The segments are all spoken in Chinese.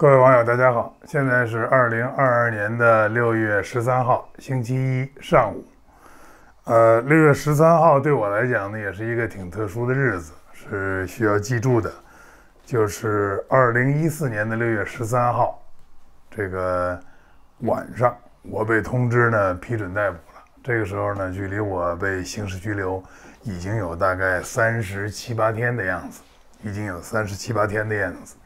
各位网友，大家好！现在是二零二二年的六月十三号，星期一上午。呃，六月十三号对我来讲呢，也是一个挺特殊的日子，是需要记住的。就是二零一四年的六月十三号，这个晚上我被通知呢批准逮捕了。这个时候呢，距离我被刑事拘留已经有大概三十七八天的样子，已经有三十七八天的样子。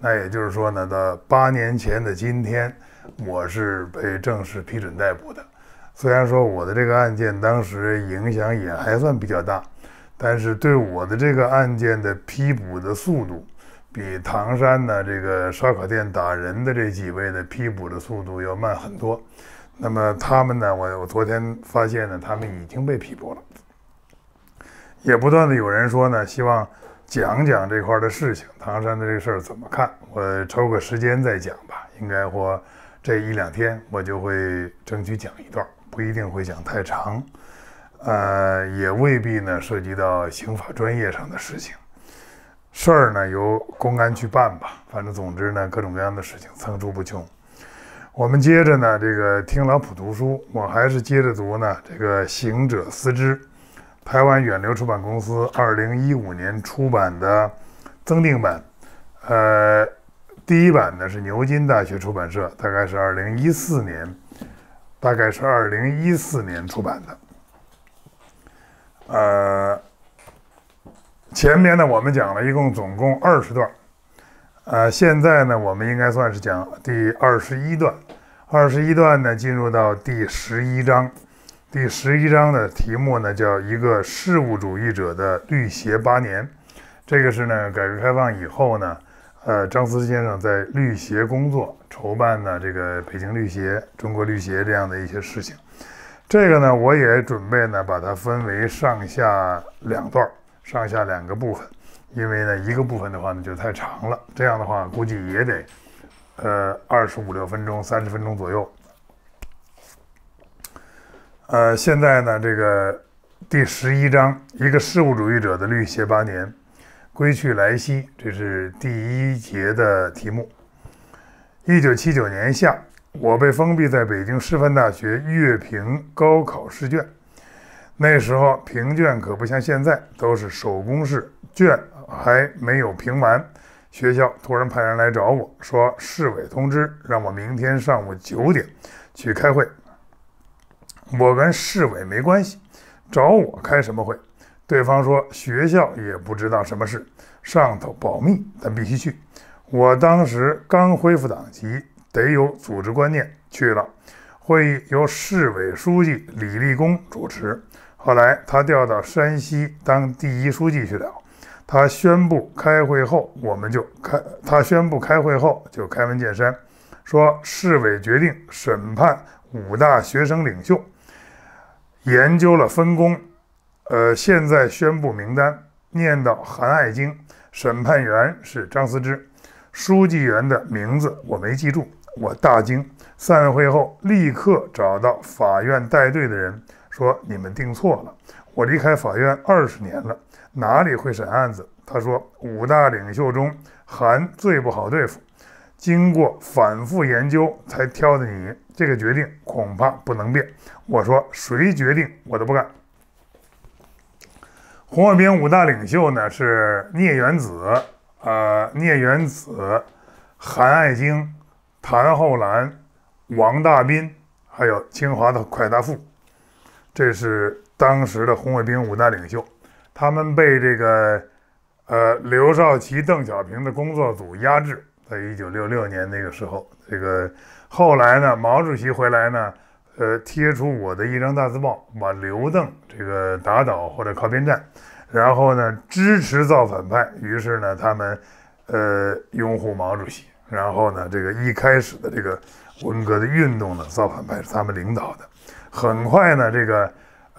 那也就是说呢，到八年前的今天，我是被正式批准逮捕的。虽然说我的这个案件当时影响也还算比较大，但是对我的这个案件的批捕的速度，比唐山呢这个烧烤店打人的这几位的批捕的速度要慢很多。那么他们呢，我我昨天发现呢，他们已经被批捕了，也不断的有人说呢，希望。讲讲这块的事情，唐山的这个事儿怎么看？我抽个时间再讲吧，应该或这一两天我就会争取讲一段，不一定会讲太长，呃，也未必呢涉及到刑法专业上的事情，事儿呢由公安去办吧。反正总之呢，各种各样的事情层出不穷。我们接着呢，这个听老普读书，我还是接着读呢，这个行者思之。台湾远流出版公司二零一五年出版的增订版，呃，第一版呢是牛津大学出版社，大概是二零一四年，大概是二零一四年出版的。呃，前面呢我们讲了一共总共二十段，呃，现在呢我们应该算是讲第二十一段，二十一段呢进入到第十一章。第十一章的题目呢，叫《一个事务主义者的律协八年》，这个是呢，改革开放以后呢，呃，张思先生在律协工作、筹办呢这个北京律协、中国律协这样的一些事情。这个呢，我也准备呢把它分为上下两段，上下两个部分，因为呢一个部分的话呢就太长了，这样的话估计也得呃二十五六分钟、三十分钟左右。呃，现在呢，这个第十一章，一个事务主义者的律，协八年，《归去来兮》，这是第一节的题目。一九七九年夏，我被封闭在北京师范大学阅评高考试卷。那时候评卷可不像现在，都是手工式，卷还没有评完，学校突然派人来找我说，市委通知让我明天上午九点去开会。我跟市委没关系，找我开什么会？对方说学校也不知道什么事，上头保密，但必须去。我当时刚恢复党籍，得有组织观念，去了。会议由市委书记李立功主持。后来他调到山西当第一书记去了。他宣布开会后，我们就开。他宣布开会后就开门见山说，市委决定审判五大学生领袖。研究了分工，呃，现在宣布名单，念到韩爱晶，审判员是张思之，书记员的名字我没记住，我大惊。散会后，立刻找到法院带队的人，说你们定错了，我离开法院二十年了，哪里会审案子？他说五大领袖中韩最不好对付。经过反复研究才挑的你，这个决定恐怕不能变。我说谁决定我都不干。红卫兵五大领袖呢是聂元子，呃聂元子、韩爱京、谭厚兰、王大斌，还有清华的蒯大富。这是当时的红卫兵五大领袖，他们被这个呃刘少奇、邓小平的工作组压制。在一九六六年那个时候，这个后来呢，毛主席回来呢，呃，贴出我的一张大字报，把刘邓这个打倒或者靠边站，然后呢支持造反派。于是呢，他们呃拥护毛主席，然后呢，这个一开始的这个文革的运动呢，造反派是他们领导的。很快呢，这个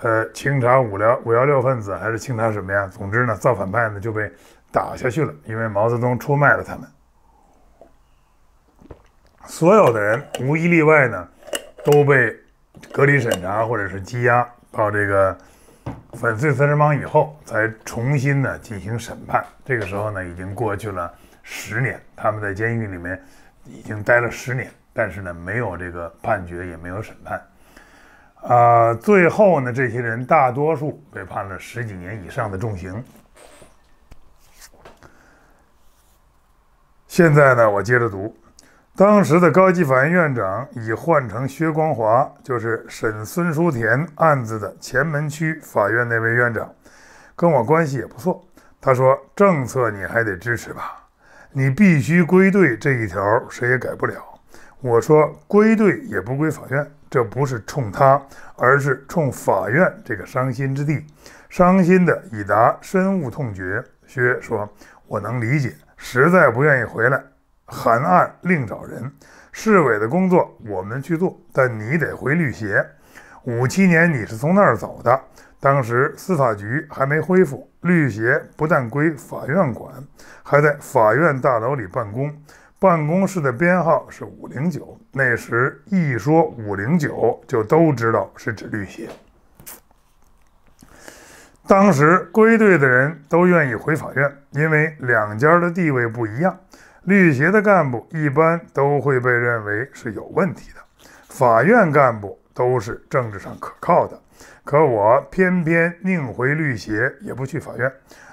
呃清查五幺五幺六分子还是清查什么呀？总之呢，造反派呢就被打下去了，因为毛泽东出卖了他们。所有的人无一例外呢，都被隔离审查或者是羁押。到这个粉碎三人帮以后，才重新呢进行审判。这个时候呢，已经过去了十年，他们在监狱里面已经待了十年，但是呢，没有这个判决，也没有审判。啊，最后呢，这些人大多数被判了十几年以上的重刑。现在呢，我接着读。当时的高级法院院长已换成薛光华，就是审孙淑田案子的前门区法院那位院长，跟我关系也不错。他说：“政策你还得支持吧，你必须归队这一条谁也改不了。”我说：“归队也不归法院，这不是冲他，而是冲法院这个伤心之地。伤心的已达深恶痛绝。”薛说：“我能理解，实在不愿意回来。”韩案另找人，市委的工作我们去做，但你得回律协。五七年你是从那儿走的，当时司法局还没恢复，律协不但归法院管，还在法院大楼里办公，办公室的编号是五零九。那时一说五零九，就都知道是指律协。当时归队的人都愿意回法院，因为两家的地位不一样。律协的干部一般都会被认为是有问题的，法院干部都是政治上可靠的，可我偏偏宁回律协也不去法院，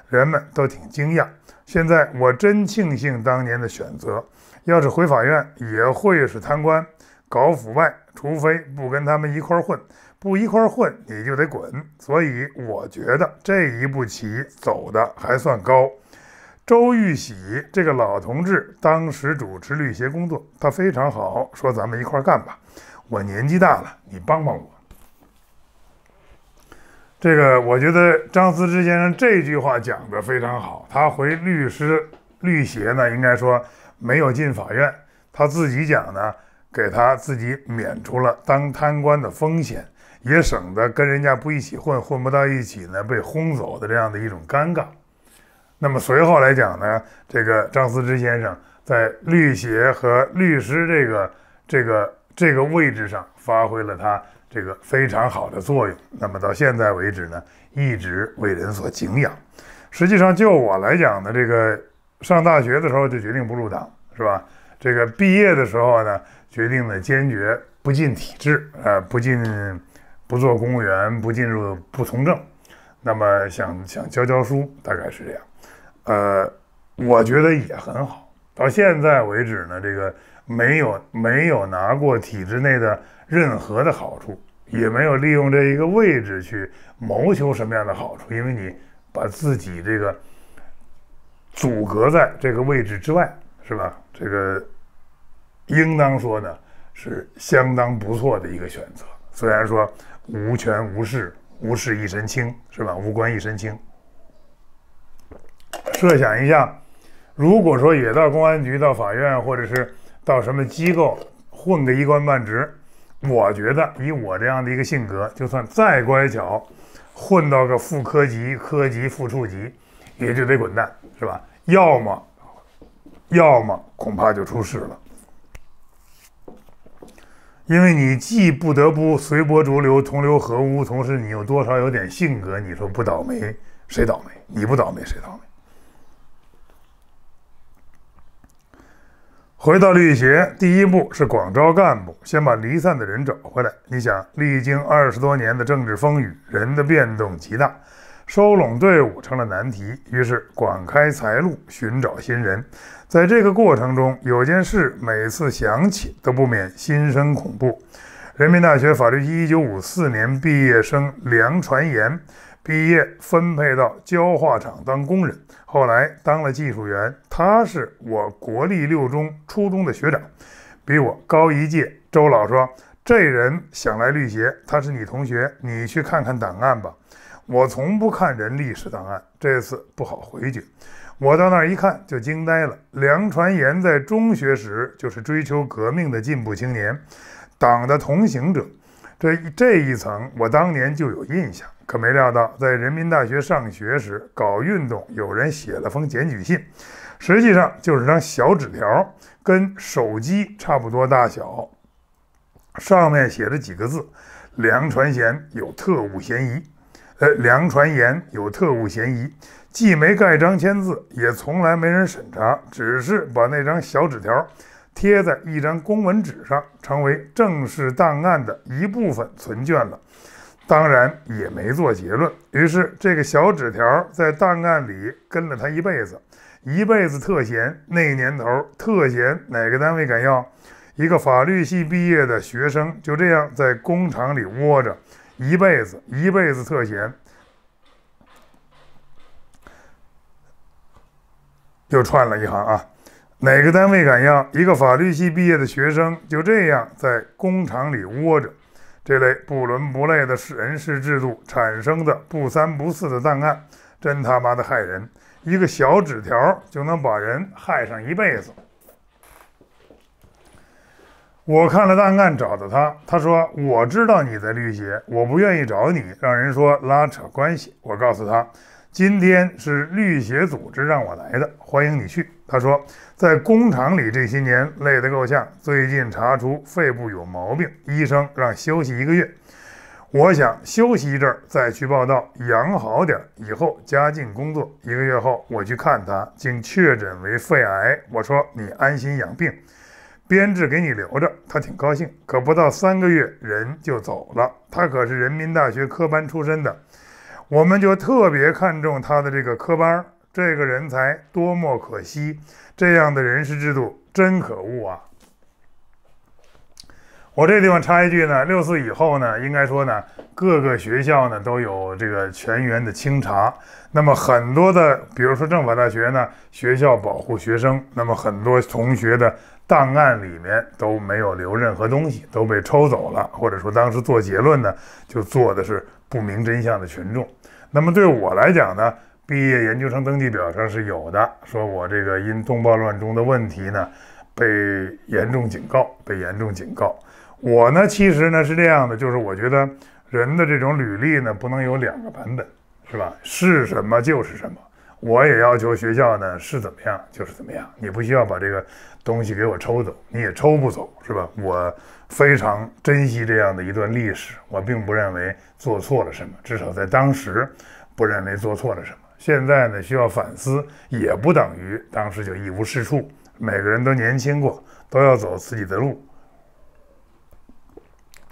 人们都挺惊讶。现在我真庆幸当年的选择，要是回法院也会是贪官搞腐败，除非不跟他们一块混，不一块混你就得滚。所以我觉得这一步棋走的还算高。周玉玺这个老同志当时主持律协工作，他非常好，说咱们一块干吧。我年纪大了，你帮帮我。这个我觉得张思之先生这句话讲的非常好。他回律师律协呢，应该说没有进法院，他自己讲呢，给他自己免除了当贪官的风险，也省得跟人家不一起混，混不到一起呢被轰走的这样的一种尴尬。那么随后来讲呢，这个张思之先生在律协和律师这个这个这个位置上发挥了他这个非常好的作用。那么到现在为止呢，一直为人所敬仰。实际上，就我来讲呢，这个上大学的时候就决定不入党，是吧？这个毕业的时候呢，决定呢坚决不进体制，呃，不进不做公务员，不进入不从政。那么想想教教书，大概是这样。呃，我觉得也很好。到现在为止呢，这个没有没有拿过体制内的任何的好处，也没有利用这一个位置去谋求什么样的好处，因为你把自己这个阻隔在这个位置之外，是吧？这个应当说呢，是相当不错的一个选择。虽然说无权无势，无势一身轻，是吧？无官一身轻。设想一下，如果说也到公安局、到法院，或者是到什么机构混个一官半职，我觉得以我这样的一个性格，就算再乖巧，混到个副科级、科级、副处级，也就得滚蛋，是吧？要么，要么恐怕就出事了。因为你既不得不随波逐流、同流合污，同时你又多少有点性格，你说不倒霉谁倒霉？你不倒霉谁倒霉？回到律协，第一步是广招干部，先把离散的人找回来。你想，历经二十多年的政治风雨，人的变动极大，收拢队伍成了难题。于是，广开财路，寻找新人。在这个过程中，有件事每次想起都不免心生恐怖：人民大学法律系一九五四年毕业生梁传言。毕业分配到焦化厂当工人，后来当了技术员。他是我国立六中初中的学长，比我高一届。周老说：“这人想来律协，他是你同学，你去看看档案吧。”我从不看人历史档案，这次不好回绝。我到那儿一看，就惊呆了。梁传炎在中学时就是追求革命的进步青年，党的同行者。这这一层，我当年就有印象。可没料到，在人民大学上学时搞运动，有人写了封检举信，实际上就是张小纸条，跟手机差不多大小，上面写着几个字：“梁传贤有特务嫌疑。”呃，梁传贤有特务嫌疑，既没盖章签字，也从来没人审查，只是把那张小纸条贴在一张公文纸上，成为正式档案的一部分存卷了。当然也没做结论，于是这个小纸条在档案里跟了他一辈子，一辈子特闲。那年头特闲，哪个单位敢要一个法律系毕业的学生？就这样在工厂里窝着，一辈子，一辈子特闲。又串了一行啊，哪个单位敢要一个法律系毕业的学生？就这样在工厂里窝着。这类不伦不类的人事制度产生的不三不四的档案，真他妈的害人！一个小纸条就能把人害上一辈子。我看了档案，找到他，他说：“我知道你在律协，我不愿意找你，让人说拉扯关系。”我告诉他：“今天是律协组织让我来的，欢迎你去。”他说，在工厂里这些年累得够呛，最近查出肺部有毛病，医生让休息一个月。我想休息一阵儿再去报道，养好点以后加紧工作。一个月后我去看他，竟确诊为肺癌。我说你安心养病，编制给你留着。他挺高兴，可不到三个月人就走了。他可是人民大学科班出身的，我们就特别看重他的这个科班。这个人才多么可惜！这样的人事制度真可恶啊！我这地方插一句呢，六四以后呢，应该说呢，各个学校呢都有这个全员的清查。那么很多的，比如说政法大学呢，学校保护学生，那么很多同学的档案里面都没有留任何东西，都被抽走了，或者说当时做结论呢，就做的是不明真相的群众。那么对我来讲呢？毕业研究生登记表上是有的，说我这个因动暴乱中的问题呢，被严重警告，被严重警告。我呢，其实呢是这样的，就是我觉得人的这种履历呢，不能有两个版本，是吧？是什么就是什么。我也要求学校呢，是怎么样就是怎么样，你不需要把这个东西给我抽走，你也抽不走，是吧？我非常珍惜这样的一段历史，我并不认为做错了什么，至少在当时不认为做错了什么。现在呢，需要反思，也不等于当时就一无是处。每个人都年轻过，都要走自己的路。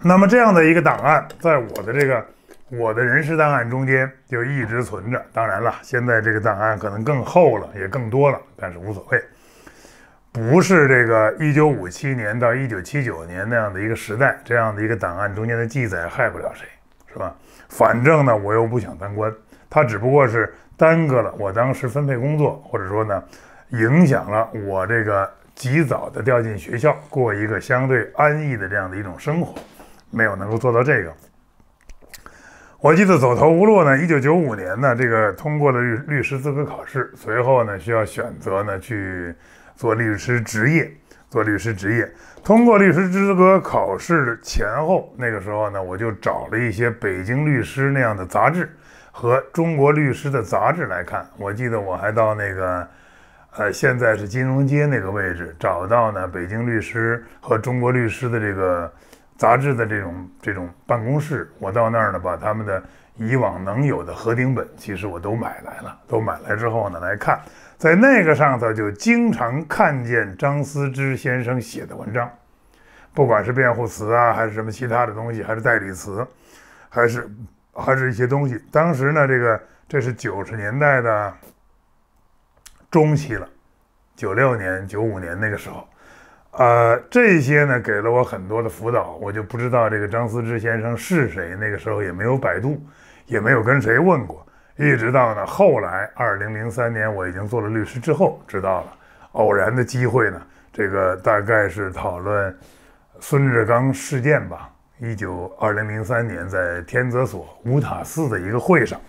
那么这样的一个档案，在我的这个我的人事档案中间就一直存着。当然了，现在这个档案可能更厚了，也更多了，但是无所谓。不是这个1957年到1979年那样的一个时代，这样的一个档案中间的记载害不了谁，是吧？反正呢，我又不想当官，它只不过是。耽搁了我当时分配工作，或者说呢，影响了我这个及早的调进学校，过一个相对安逸的这样的一种生活，没有能够做到这个。我记得走投无路呢，一九九五年呢，这个通过了律律师资格考试，随后呢需要选择呢去做律师职业，做律师职业。通过律师资格考试前后，那个时候呢，我就找了一些北京律师那样的杂志。和中国律师的杂志来看，我记得我还到那个，呃，现在是金融街那个位置找到呢。北京律师和中国律师的这个杂志的这种这种办公室，我到那儿呢，把他们的以往能有的合订本，其实我都买来了。都买来之后呢，来看，在那个上头就经常看见张思之先生写的文章，不管是辩护词啊，还是什么其他的东西，还是代理词，还是。还是一些东西。当时呢，这个这是九十年代的中期了，九六年、九五年那个时候，呃，这些呢给了我很多的辅导。我就不知道这个张思之先生是谁，那个时候也没有百度，也没有跟谁问过。一直到呢后来，二零零三年我已经做了律师之后知道了。偶然的机会呢，这个大概是讨论孙志刚事件吧。一九二零零三年，在天泽所五塔寺的一个会上，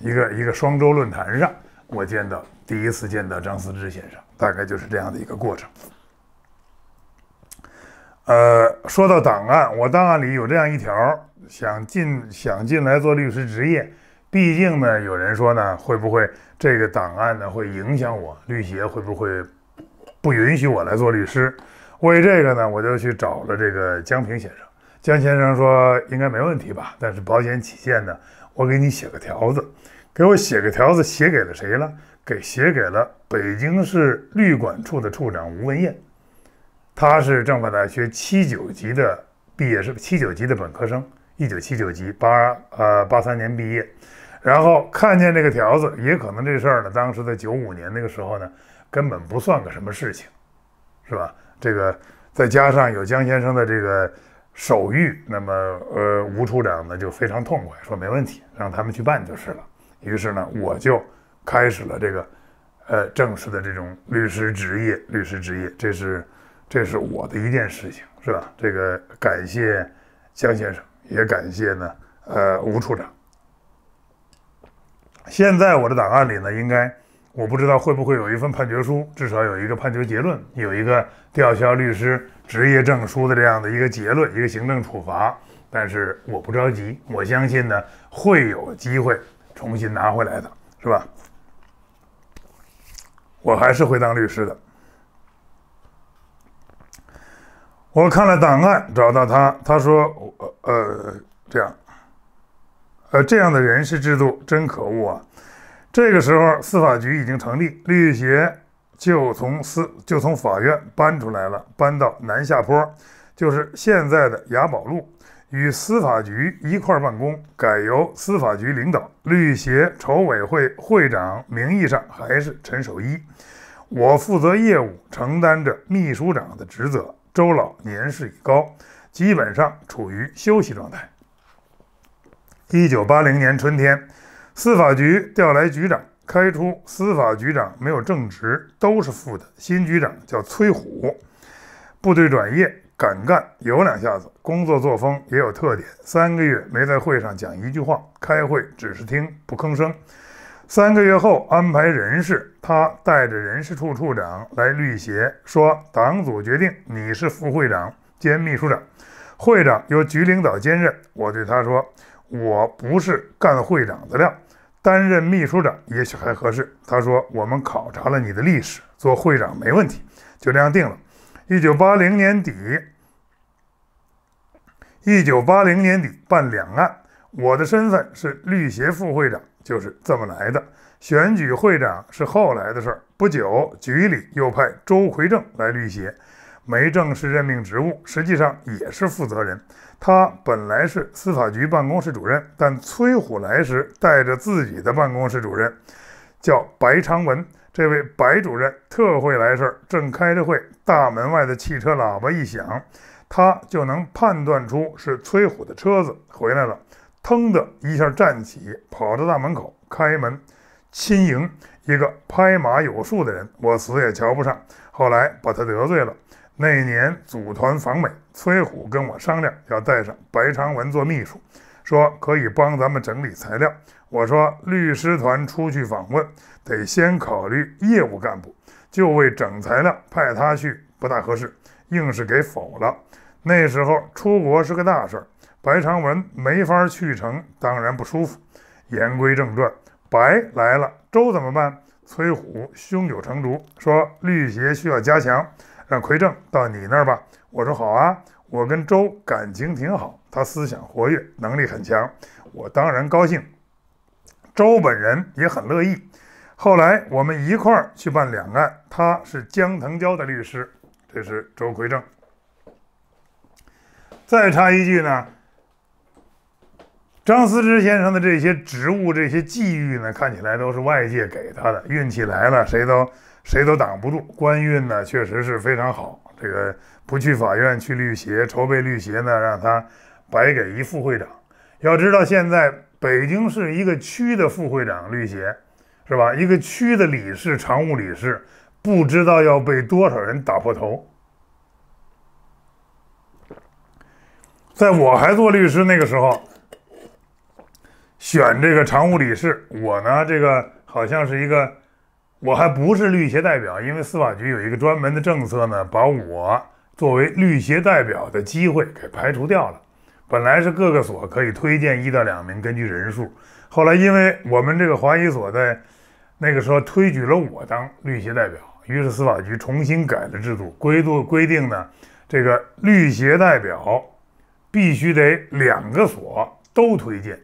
一个一个双周论坛上，我见到第一次见到张思之先生，大概就是这样的一个过程。呃，说到档案，我档案里有这样一条，想进想进来做律师职业，毕竟呢，有人说呢，会不会这个档案呢会影响我律协，会不会不允许我来做律师？为这个呢，我就去找了这个江平先生。江先生说：“应该没问题吧？但是保险起见呢，我给你写个条子，给我写个条子，写给了谁了？给写给了北京市律管处的处长吴文燕。他是政法大学七九级的毕业生，七九级的本科生，一九七九级，八呃八三年毕业。然后看见这个条子，也可能这事儿呢，当时在九五年那个时候呢，根本不算个什么事情，是吧？这个再加上有江先生的这个。”手谕，那么呃，吴处长呢就非常痛快，说没问题，让他们去办就是了。于是呢，我就开始了这个，呃，正式的这种律师职业。律师职业，这是这是我的一件事情，是吧？这个感谢江先生，也感谢呢，呃，吴处长。现在我的档案里呢，应该。我不知道会不会有一份判决书，至少有一个判决结论，有一个吊销律师职业证书的这样的一个结论，一个行政处罚。但是我不着急，我相信呢会有机会重新拿回来的，是吧？我还是会当律师的。我看了档案，找到他，他说：“呃，这样，呃，这样的人事制度真可恶啊。”这个时候，司法局已经成立，律协就从司就从法院搬出来了，搬到南下坡，就是现在的雅宝路，与司法局一块办公，改由司法局领导。律协筹委会会长名义上还是陈守一，我负责业务，承担着秘书长的职责。周老年事已高，基本上处于休息状态。一九八零年春天。司法局调来局长，开出司法局长没有正职，都是副的。新局长叫崔虎，部队转业，敢干，有两下子，工作作风也有特点。三个月没在会上讲一句话，开会只是听，不吭声。三个月后安排人事，他带着人事处处长来律协，说党组决定你是副会长兼秘书长，会长由局领导兼任。我对他说：“我不是干会长的料。”担任秘书长也许还合适，他说：“我们考察了你的历史，做会长没问题，就这样定了。”一九八零年底，一九八零年底办两岸，我的身份是律协副会长，就是这么来的。选举会长是后来的事儿。不久，局里又派周奎正来律协，没正式任命职务，实际上也是负责人。他本来是司法局办公室主任，但崔虎来时带着自己的办公室主任，叫白长文。这位白主任特会来事儿，正开着会，大门外的汽车喇叭一响，他就能判断出是崔虎的车子回来了，腾的一下站起，跑到大门口开门，亲迎一个拍马有术的人，我死也瞧不上。后来把他得罪了。那年组团访美，崔虎跟我商量要带上白长文做秘书，说可以帮咱们整理材料。我说律师团出去访问得先考虑业务干部，就为整材料派他去不大合适，硬是给否了。那时候出国是个大事儿，白长文没法去成，当然不舒服。言归正传，白来了，周怎么办？崔虎胸有成竹，说律协需要加强。让奎正到你那儿吧。我说好啊，我跟周感情挺好，他思想活跃，能力很强，我当然高兴。周本人也很乐意。后来我们一块儿去办两案，他是江腾蛟的律师，这是周奎正。再插一句呢，张思之先生的这些职务、这些际遇呢，看起来都是外界给他的，运气来了，谁都。谁都挡不住官运呢，确实是非常好。这个不去法院，去律协筹备律协呢，让他白给一副会长。要知道，现在北京市一个区的副会长律协是吧？一个区的理事、常务理事，不知道要被多少人打破头。在我还做律师那个时候，选这个常务理事，我呢，这个好像是一个。我还不是律协代表，因为司法局有一个专门的政策呢，把我作为律协代表的机会给排除掉了。本来是各个所可以推荐一到两名，根据人数。后来因为我们这个华谊所在那个时候推举了我当律协代表，于是司法局重新改了制度，规度规定呢，这个律协代表必须得两个所都推荐，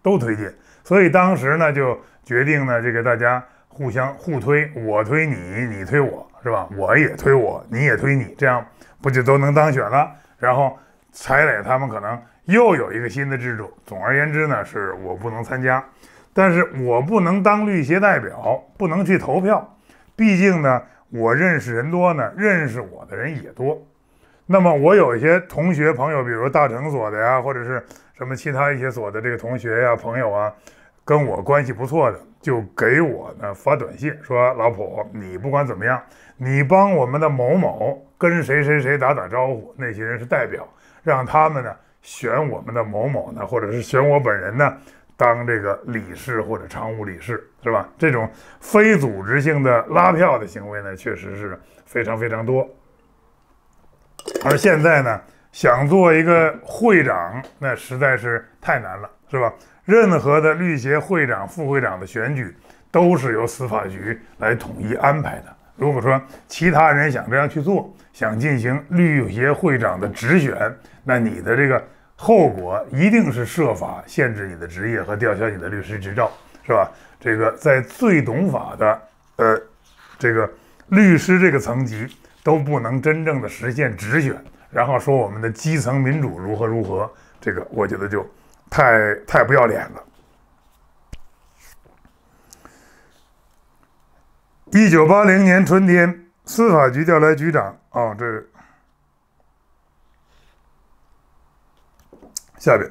都推荐。所以当时呢就决定呢，这个大家。互相互推，我推你，你推我，是吧？我也推我，你也推你，这样不就都能当选了？然后彩磊他们可能又有一个新的制度。总而言之呢，是我不能参加，但是我不能当律协代表，不能去投票。毕竟呢，我认识人多呢，认识我的人也多。那么我有一些同学朋友，比如大成所的呀，或者是什么其他一些所的这个同学呀、朋友啊。跟我关系不错的，就给我呢发短信说：“老普，你不管怎么样，你帮我们的某某跟谁谁谁打打招呼，那些人是代表，让他们呢选我们的某某呢，或者是选我本人呢当这个理事或者常务理事，是吧？这种非组织性的拉票的行为呢，确实是非常非常多。而现在呢，想做一个会长，那实在是太难了，是吧？”任何的律协会长、副会长的选举，都是由司法局来统一安排的。如果说其他人想这样去做，想进行律协会长的直选，那你的这个后果一定是设法限制你的职业和吊销你的律师执照，是吧？这个在最懂法的呃，这个律师这个层级都不能真正的实现直选，然后说我们的基层民主如何如何，这个我觉得就。太太不要脸了。一九八零年春天，司法局调来局长。哦，这下边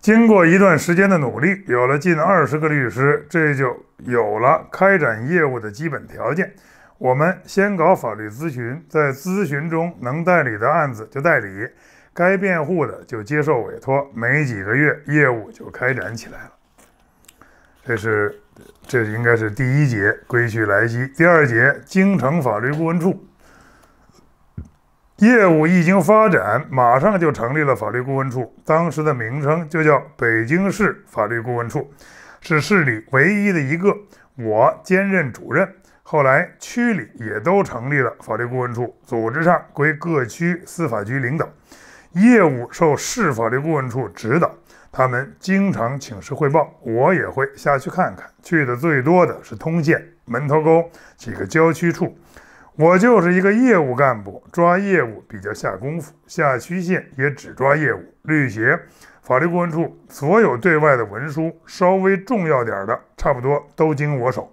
经过一段时间的努力，有了近二十个律师，这就有了开展业务的基本条件。我们先搞法律咨询，在咨询中能代理的案子就代理。该辩护的就接受委托，没几个月业务就开展起来了。这是这应该是第一节“归去来兮”，第二节“京城法律顾问处”。业务一经发展，马上就成立了法律顾问处，当时的名称就叫北京市法律顾问处，是市里唯一的一个。我兼任主任，后来区里也都成立了法律顾问处，组织上归各区司法局领导。业务受市法律顾问处指导，他们经常请示汇报，我也会下去看看。去的最多的是通县、门头沟几个郊区处。我就是一个业务干部，抓业务比较下功夫。下区县也只抓业务。律协、法律顾问处所有对外的文书，稍微重要点的，差不多都经我手。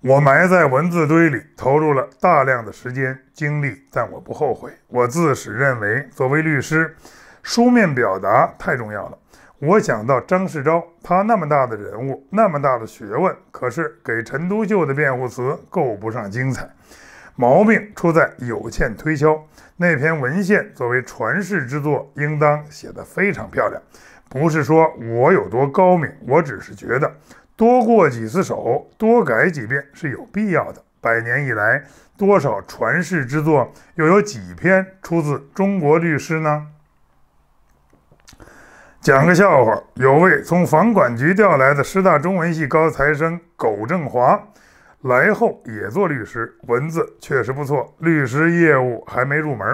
我埋在文字堆里，投入了大量的时间精力，但我不后悔。我自始认为，作为律师，书面表达太重要了。我想到张世钊，他那么大的人物，那么大的学问，可是给陈独秀的辩护词够不上精彩，毛病出在有欠推敲。那篇文献作为传世之作，应当写得非常漂亮。不是说我有多高明，我只是觉得。多过几次手，多改几遍是有必要的。百年以来，多少传世之作，又有几篇出自中国律师呢？讲个笑话，有位从房管局调来的师大中文系高材生苟正华，来后也做律师，文字确实不错，律师业务还没入门，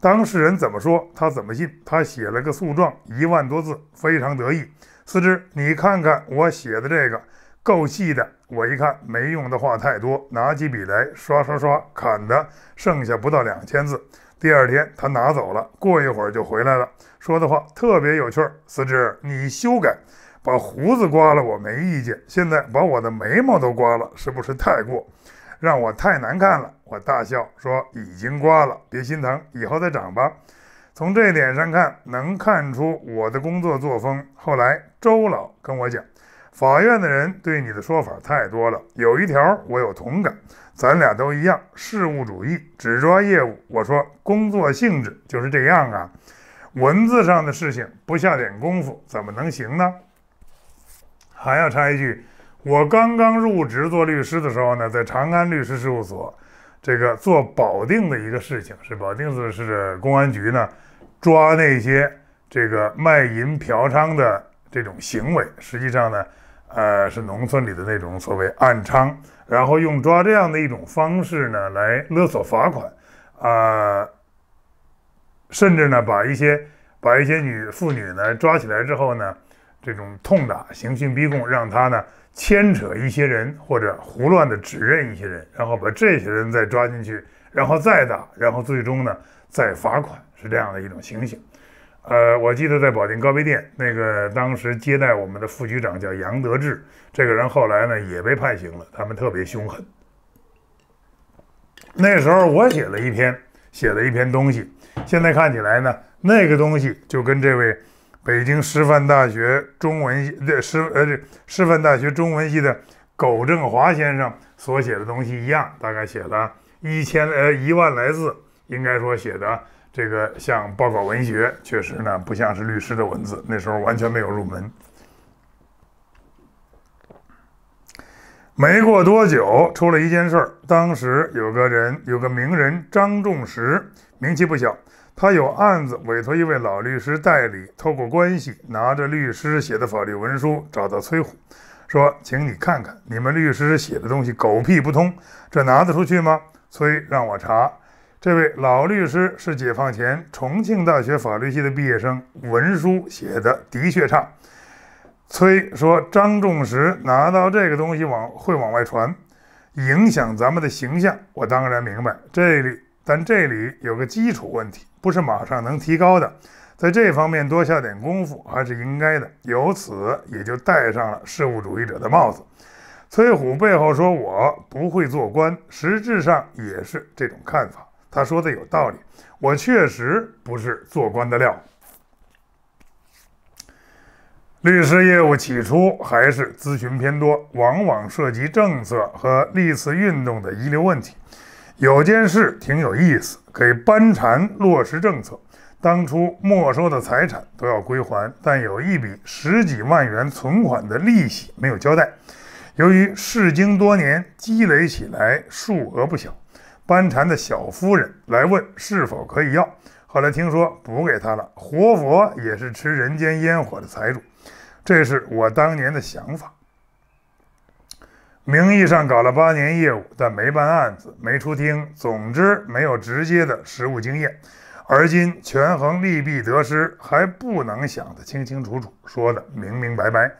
当事人怎么说他怎么信。他写了个诉状，一万多字，非常得意。思之，你看看我写的这个够细的。我一看没用的话太多，拿起笔来刷刷刷砍的，剩下不到两千字。第二天他拿走了，过一会儿就回来了，说的话特别有趣儿。思之，你修改，把胡子刮了我没意见，现在把我的眉毛都刮了，是不是太过，让我太难看了？我大笑说已经刮了，别心疼，以后再长吧。从这一点上看，能看出我的工作作风。后来周老跟我讲，法院的人对你的说法太多了，有一条我有同感，咱俩都一样，事务主义，只抓业务。我说工作性质就是这样啊，文字上的事情不下点功夫怎么能行呢？还要插一句，我刚刚入职做律师的时候呢，在长安律师事务所。这个做保定的一个事情，是保定的，是公安局呢，抓那些这个卖淫嫖娼的这种行为，实际上呢，呃，是农村里的那种所谓暗娼，然后用抓这样的一种方式呢来勒索罚款，啊，甚至呢把一些把一些女妇女呢抓起来之后呢。这种痛打、刑讯逼供，让他呢牵扯一些人，或者胡乱的指认一些人，然后把这些人再抓进去，然后再打，然后最终呢再罚款，是这样的一种情形。呃，我记得在保定高碑店，那个当时接待我们的副局长叫杨德志，这个人后来呢也被判刑了。他们特别凶狠。那时候我写了一篇，写了一篇东西，现在看起来呢，那个东西就跟这位。北京师范大学中文系的师呃师范大学中文系的苟振华先生所写的东西一样，大概写了一千呃一万来字，应该说写的这个像报告文学，确实呢不像是律师的文字，那时候完全没有入门。没过多久，出了一件事儿，当时有个人有个名人张仲实，名气不小。他有案子委托一位老律师代理，透过关系拿着律师写的法律文书找到崔虎，说：“请你看看你们律师写的东西，狗屁不通，这拿得出去吗？”崔让我查，这位老律师是解放前重庆大学法律系的毕业生，文书写的的确差。崔说：“张仲实拿到这个东西，往会往外传，影响咱们的形象。”我当然明白这里。但这里有个基础问题，不是马上能提高的，在这方面多下点功夫还是应该的。由此也就戴上了事务主义者的帽子。崔虎背后说我不会做官，实质上也是这种看法。他说的有道理，我确实不是做官的料。律师业务起初还是咨询偏多，往往涉及政策和历次运动的遗留问题。有件事挺有意思，给班禅落实政策，当初没收的财产都要归还，但有一笔十几万元存款的利息没有交代。由于事经多年，积累起来数额不小，班禅的小夫人来问是否可以要，后来听说补给他了。活佛也是吃人间烟火的财主，这是我当年的想法。名义上搞了八年业务，但没办案子，没出庭，总之没有直接的实务经验。而今权衡利弊得失，还不能想得清清楚楚，说得明明白白。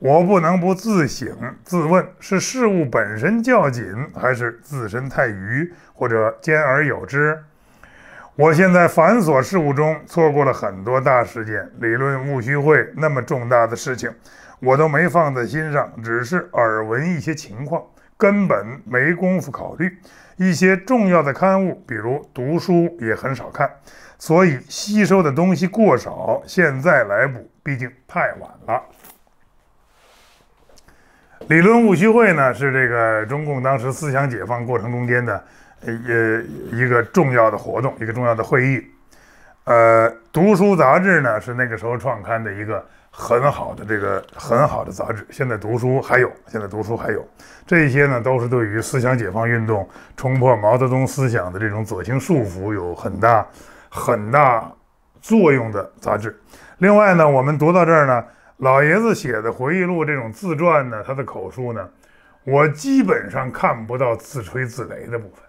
我不能不自省自问：是事物本身较紧，还是自身太愚，或者兼而有之？我现在繁琐事务中错过了很多大事件，理论务虚会那么重大的事情。我都没放在心上，只是耳闻一些情况，根本没工夫考虑一些重要的刊物，比如读书也很少看，所以吸收的东西过少，现在来补，毕竟太晚了。理论务虚会呢，是这个中共当时思想解放过程中间的呃一个重要的活动，一个重要的会议。呃，读书杂志呢，是那个时候创刊的一个。很好的这个很好的杂志，现在读书还有，现在读书还有这些呢，都是对于思想解放运动冲破毛泽东思想的这种左倾束缚有很大很大作用的杂志。另外呢，我们读到这儿呢，老爷子写的回忆录这种自传呢，他的口述呢，我基本上看不到自吹自擂的部分，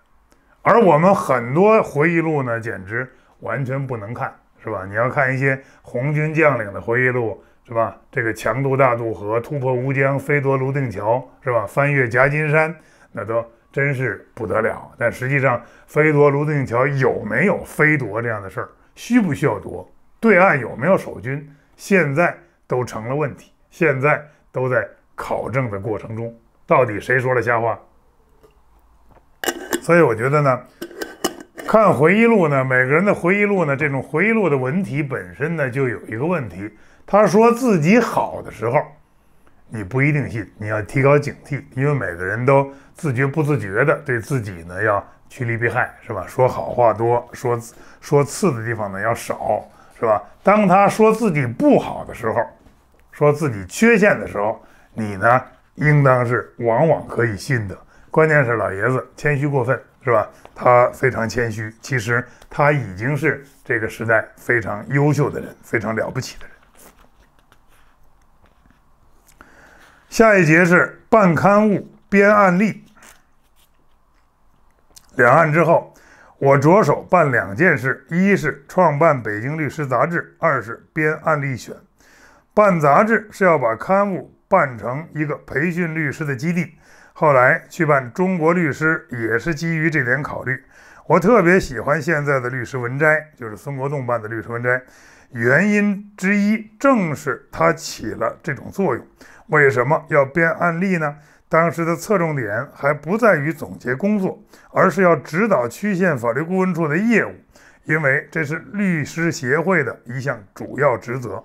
而我们很多回忆录呢，简直完全不能看，是吧？你要看一些红军将领的回忆录。是吧？这个强渡大渡河，突破乌江，飞夺泸定桥，是吧？翻越夹金山，那都真是不得了。但实际上，飞夺泸定桥有没有飞夺这样的事儿？需不需要夺？对岸有没有守军？现在都成了问题，现在都在考证的过程中，到底谁说了瞎话？所以我觉得呢，看回忆录呢，每个人的回忆录呢，这种回忆录的文体本身呢，就有一个问题。他说自己好的时候，你不一定信，你要提高警惕，因为每个人都自觉不自觉的对自己呢要趋利避害，是吧？说好话多，说说刺的地方呢要少，是吧？当他说自己不好的时候，说自己缺陷的时候，你呢应当是往往可以信的。关键是老爷子谦虚过分，是吧？他非常谦虚，其实他已经是这个时代非常优秀的人，非常了不起的人。下一节是办刊物、编案例。两岸之后，我着手办两件事：一是创办《北京律师》杂志，二是编案例选。办杂志是要把刊物办成一个培训律师的基地。后来去办《中国律师》也是基于这点考虑。我特别喜欢现在的《律师文摘》，就是孙国栋办的《律师文摘》，原因之一正是它起了这种作用。为什么要编案例呢？当时的侧重点还不在于总结工作，而是要指导区县法律顾问处的业务，因为这是律师协会的一项主要职责。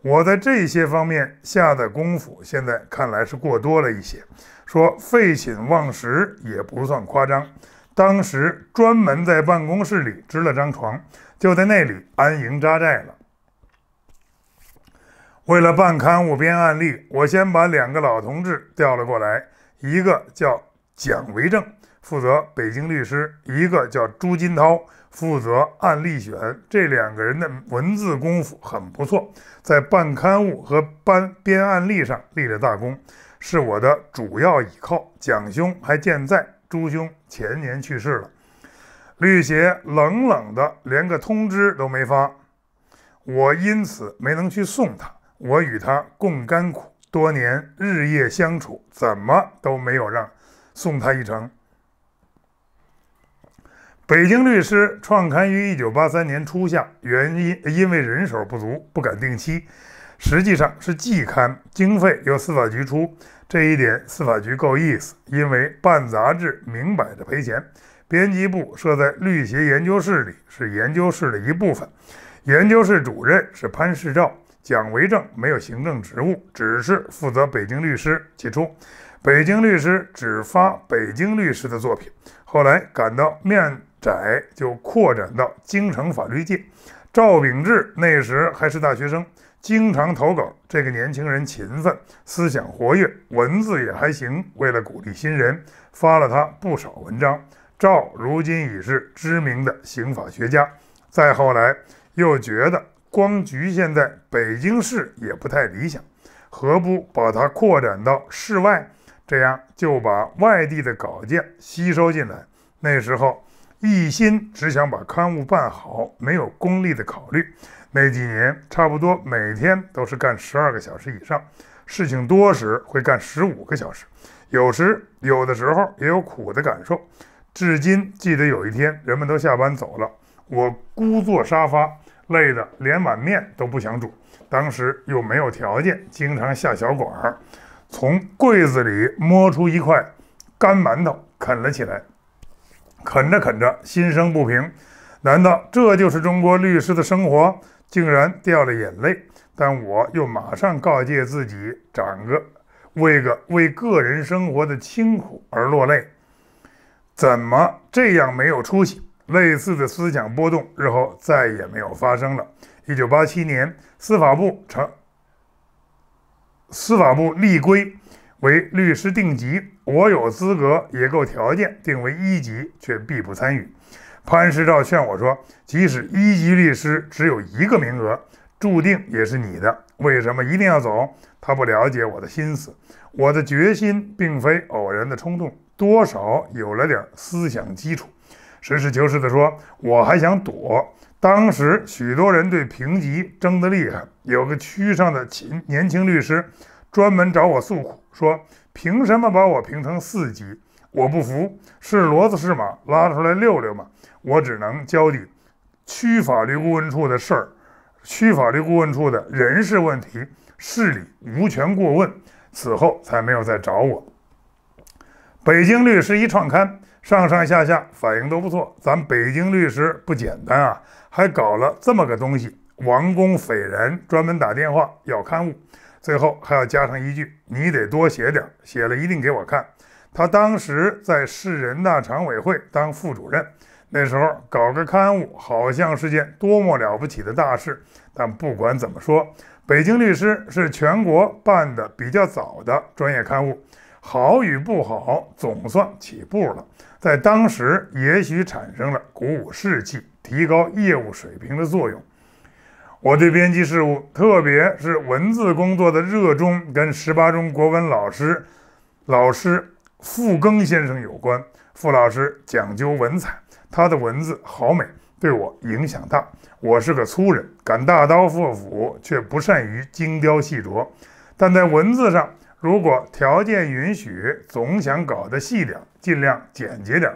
我在这些方面下的功夫，现在看来是过多了一些，说废寝忘食也不算夸张。当时专门在办公室里支了张床，就在那里安营扎寨了。为了办刊物编案例，我先把两个老同志调了过来，一个叫蒋维正，负责北京律师；一个叫朱金涛，负责案例选。这两个人的文字功夫很不错，在办刊物和编编案例上立了大功，是我的主要依靠。蒋兄还健在，朱兄前年去世了。律协冷冷的，连个通知都没发，我因此没能去送他。我与他共甘苦多年，日夜相处，怎么都没有让送他一程。北京律师创刊于一九八三年初夏，原因因为人手不足，不敢定期，实际上是季刊，经费由司法局出，这一点司法局够意思，因为办杂志明摆着赔钱。编辑部设在律协研究室里，是研究室的一部分，研究室主任是潘世照。蒋维正没有行政职务，只是负责《北京律师》。起初，《北京律师》只发《北京律师》的作品，后来感到面窄，就扩展到京城法律界。赵秉志那时还是大学生，经常投稿。这个年轻人勤奋，思想活跃，文字也还行。为了鼓励新人，发了他不少文章。赵如今已是知名的刑法学家。再后来，又觉得。光局限在北京市也不太理想，何不把它扩展到市外？这样就把外地的稿件吸收进来。那时候一心只想把刊物办好，没有功利的考虑。那几年差不多每天都是干十二个小时以上，事情多时会干十五个小时。有时有的时候也有苦的感受。至今记得有一天，人们都下班走了，我孤坐沙发。累得连碗面都不想煮，当时又没有条件，经常下小馆儿，从柜子里摸出一块干馒头啃了起来，啃着啃着心生不平，难道这就是中国律师的生活？竟然掉了眼泪，但我又马上告诫自己：长个为个为个人生活的清苦而落泪，怎么这样没有出息？类似的思想波动日后再也没有发生了。一九八七年，司法部成司法部立规为律师定级，我有资格也够条件定为一级，却必不参与。潘石照劝我说：“即使一级律师只有一个名额，注定也是你的。为什么一定要走？”他不了解我的心思，我的决心并非偶然的冲动，多少有了点思想基础。实事求是地说，我还想躲。当时许多人对评级争得厉害，有个区上的青年轻律师专门找我诉苦，说凭什么把我评成四级？我不服，是骡子是马，拉出来遛遛嘛。我只能交底：区法律顾问处的事儿，区法律顾问处的人事问题，市里无权过问。此后才没有再找我。《北京律师》一创刊。上上下下反应都不错，咱北京律师不简单啊，还搞了这么个东西。王公匪人专门打电话要刊物，最后还要加上一句：“你得多写点，写了一定给我看。”他当时在市人大常委会当副主任，那时候搞个刊物好像是件多么了不起的大事。但不管怎么说，北京律师是全国办得比较早的专业刊物。好与不好，总算起步了。在当时，也许产生了鼓舞士气、提高业务水平的作用。我对编辑事务，特别是文字工作的热衷，跟十八中国文老师、老师傅庚先生有关。傅老师讲究文采，他的文字好美，对我影响大。我是个粗人，敢大刀阔斧，却不善于精雕细琢，但在文字上。如果条件允许，总想搞得细点，尽量简洁点。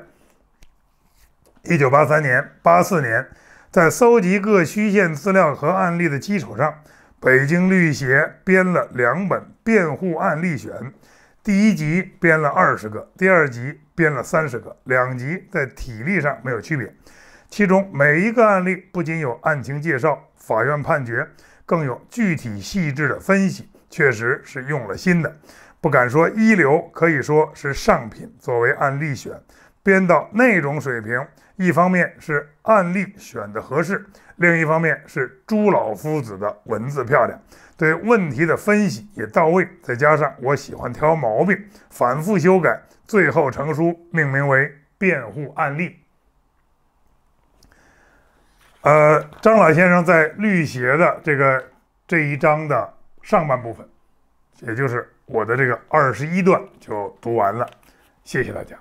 一九八三年、八四年，在搜集各区县资料和案例的基础上，北京律协编了两本辩护案例选，第一集编了二十个，第二集编了三十个，两集在体力上没有区别。其中每一个案例不仅有案情介绍、法院判决，更有具体细致的分析。确实是用了心的，不敢说一流，可以说是上品。作为案例选编到那种水平，一方面是案例选的合适，另一方面是朱老夫子的文字漂亮，对问题的分析也到位。再加上我喜欢挑毛病，反复修改，最后成书命名为《辩护案例》。呃，张老先生在律协的这个这一章的。上半部分，也就是我的这个二十一段就读完了，谢谢大家。